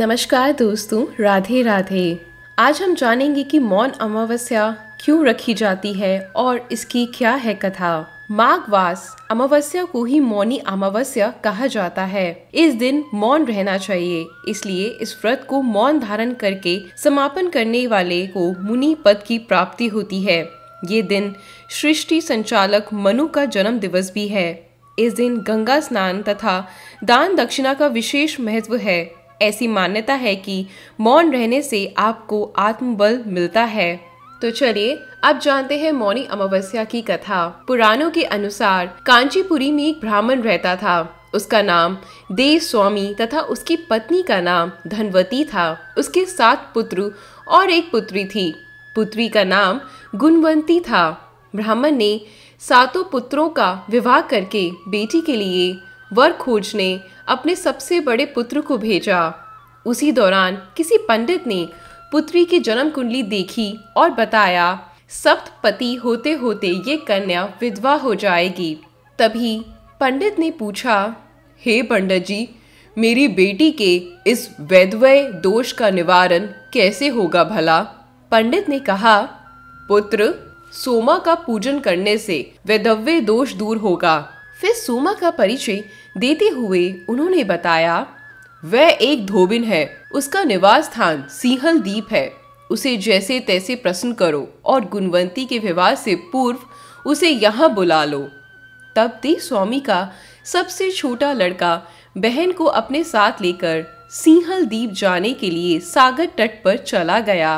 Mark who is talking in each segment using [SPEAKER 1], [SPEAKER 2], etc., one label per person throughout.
[SPEAKER 1] नमस्कार दोस्तों राधे राधे आज हम जानेंगे कि मौन अमावस्या क्यों रखी जाती है और इसकी क्या है कथा माघवास अमावस्या को ही मौनी अमावस्या कहा जाता है इस दिन मौन रहना चाहिए इसलिए इस व्रत को मौन धारण करके समापन करने वाले को मुनि पद की प्राप्ति होती है ये दिन सृष्टि संचालक मनु का जन्म दिवस भी है इस दिन गंगा स्नान तथा दान दक्षिणा का विशेष महत्व है ऐसी मान्यता है कि मौन रहने से आपको आत्मबल मिलता है तो चलिए अब जानते हैं मौनी अमावस्या की कथा पुराणों के अनुसार कांचीपुरी में एक ब्राह्मण रहता था उसका नाम देव स्वामी तथा उसकी पत्नी का नाम धनवती था उसके सात पुत्र और एक पुत्री थी पुत्री का नाम गुणवंती था ब्राह्मण ने सातों पुत्रों का विवाह करके बेटी के लिए वर खोजने अपने सबसे बड़े पुत्र को भेजा उसी दौरान किसी पंडित ने पुत्री की जन्म कुंडली देखी और बताया सप्त पति होते होते ये कन्या विधवा हो जाएगी तभी पंडित ने पूछा हे पंडित जी मेरी बेटी के इस वैधवय दोष का निवारण कैसे होगा भला पंडित ने कहा पुत्र सोमा का पूजन करने से वैधव्य दोष दूर होगा फिर सोमा का परिचय देते हुए उन्होंने बताया वह एक धोबिन है उसका निवास स्थान सिंहल द्वीप है उसे जैसे तैसे प्रश्न करो और गुणवंती के विवाह से पूर्व उसे यहाँ बुला लो तब देव स्वामी का सबसे छोटा लड़का बहन को अपने साथ लेकर सिंहल द्वीप जाने के लिए सागर तट पर चला गया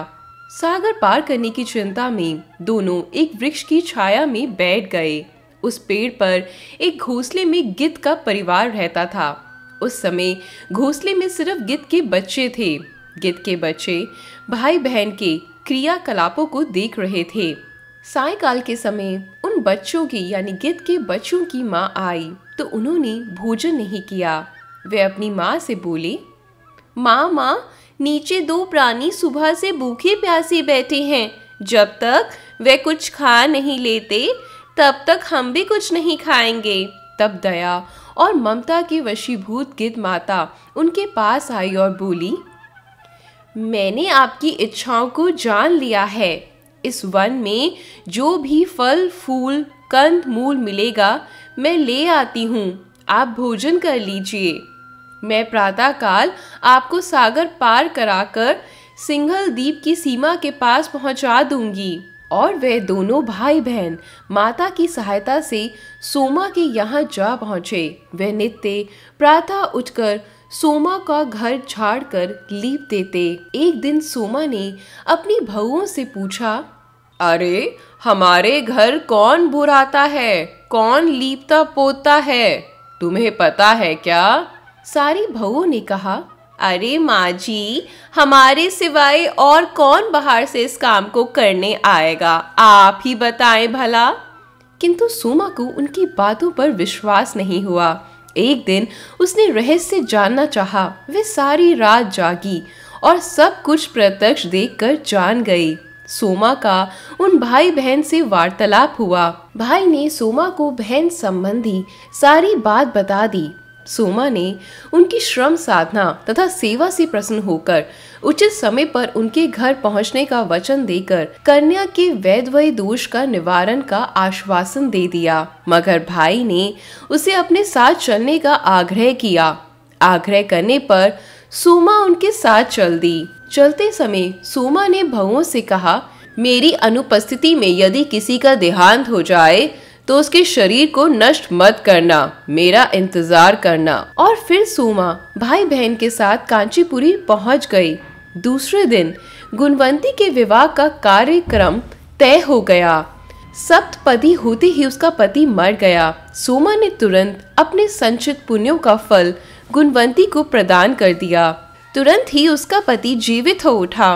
[SPEAKER 1] सागर पार करने की चिंता में दोनों एक वृक्ष की छाया में बैठ गए उस पेड़ पर एक घोंसले में गिद्ध का परिवार रहता था उस समय घोंसले में सिर्फ गिद्ध के बच्चे थे गिद्ध के बच्चे भाई बहन के क्रियाकलापों को देख रहे थे सायकाल के समय उन बच्चों की यानी गिद्ध के बच्चों की माँ आई तो उन्होंने भोजन नहीं किया वे अपनी माँ से बोले माँ माँ नीचे दो प्राणी सुबह से भूखे प्यासे बैठे हैं जब तक वे कुछ खा नहीं लेते तब तक हम भी कुछ नहीं खाएंगे तब दया और ममता की वशीभूत गिद्ध माता उनके पास आई और बोली मैंने आपकी इच्छाओं को जान लिया है इस वन में जो भी फल फूल कंद मूल मिलेगा मैं ले आती हूँ आप भोजन कर लीजिए मैं प्रातःकाल आपको सागर पार कराकर सिंघल द्वीप की सीमा के पास पहुँचा दूंगी और वे दोनों भाई बहन माता की सहायता से सोमा के यहाँ जा पहुँचे वे नित्य प्रातः उठकर सोमा का घर झाड़ कर लीप देते एक दिन सोमा ने अपनी बहुओं से पूछा अरे हमारे घर कौन बुराता है कौन लीपता पोता है तुम्हें पता है क्या सारी बहुओं ने कहा अरे माँ जी हमारे सिवाय और कौन बाहर से इस काम को करने आएगा आप ही बताएं भला किंतु सुमा को उनकी बातों पर विश्वास नहीं हुआ एक दिन उसने रहस्य जानना चाहा वे सारी रात जागी और सब कुछ प्रत्यक्ष देखकर जान गई सोमा का उन भाई बहन से वार्तालाप हुआ भाई ने सोमा को बहन संबंधी सारी बात बता दी सोमा ने उनकी श्रम साधना तथा सेवा से प्रसन्न होकर उचित समय पर उनके घर पहुंचने का वचन देकर कन्या के वैधवय दोष का निवारण का आश्वासन दे दिया मगर भाई ने उसे अपने साथ चलने का आग्रह किया आग्रह करने पर सोमा उनके साथ चल दी चलते समय सोमा ने भवों से कहा मेरी अनुपस्थिति में यदि किसी का देहांत हो जाए तो उसके शरीर को नष्ट मत करना मेरा इंतजार करना और फिर सुमा भाई बहन के साथ कांचीपुरी पहुंच गई दूसरे दिन गुणवंती के विवाह का कार्यक्रम तय हो गया सप्तपति होते ही उसका पति मर गया सोमा ने तुरंत अपने संचित पुण्यों का फल गुणवंती को प्रदान कर दिया तुरंत ही उसका पति जीवित हो उठा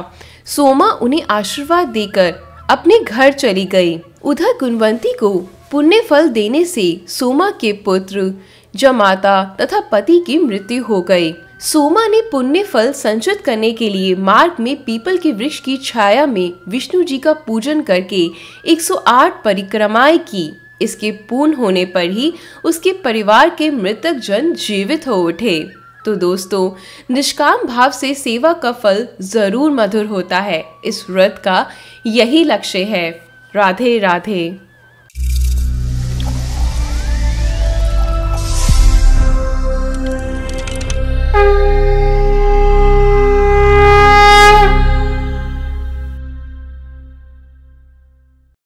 [SPEAKER 1] सोमा उन्हें आशीर्वाद देकर अपने घर चली गई उधर गुणवंती को पुण्य फल देने से सोमा के पुत्र जमाता तथा पति की मृत्यु हो गई सोमा ने पुण्य फल संचित करने के लिए मार्ग में पीपल के वृक्ष की छाया में विष्णु जी का पूजन करके 108 परिक्रमाएं की इसके पूर्ण होने पर ही उसके परिवार के मृतक जन जीवित हो उठे तो दोस्तों निष्काम भाव से सेवा का फल जरूर मधुर होता है इस व्रत का यही लक्ष्य है राधे राधे